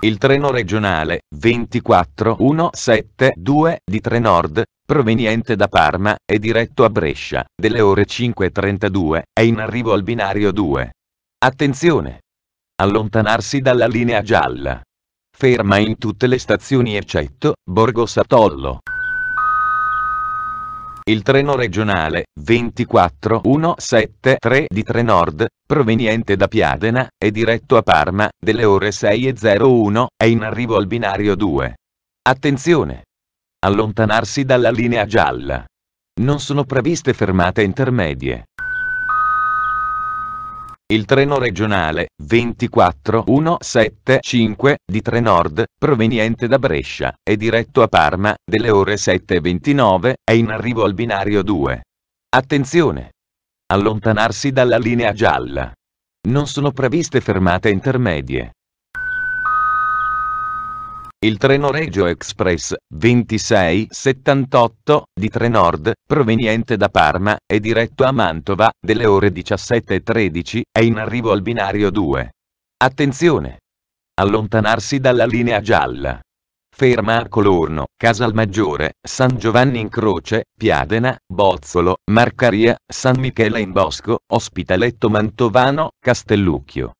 Il treno regionale 24172 di Trenord, proveniente da Parma è diretto a Brescia, delle ore 5.32, è in arrivo al binario 2. Attenzione! Allontanarsi dalla linea gialla. Ferma in tutte le stazioni eccetto Borgo Satollo il treno regionale 24173 di Trenord, proveniente da Piadena, è diretto a Parma, delle ore 6.01, è in arrivo al binario 2. Attenzione! Allontanarsi dalla linea gialla. Non sono previste fermate intermedie. Il treno regionale 24175 di Trenord, proveniente da Brescia, è diretto a Parma, delle ore 7.29, è in arrivo al binario 2. Attenzione! Allontanarsi dalla linea gialla. Non sono previste fermate intermedie. Il treno Regio Express 2678 di Trenord, proveniente da Parma è diretto a Mantova, delle ore 17.13, è in arrivo al binario 2. Attenzione! Allontanarsi dalla linea gialla. Ferma a Colorno, Casalmaggiore, San Giovanni in Croce, Piadena, Bozzolo, Marcaria, San Michele in Bosco, Ospitaletto Mantovano, Castellucchio.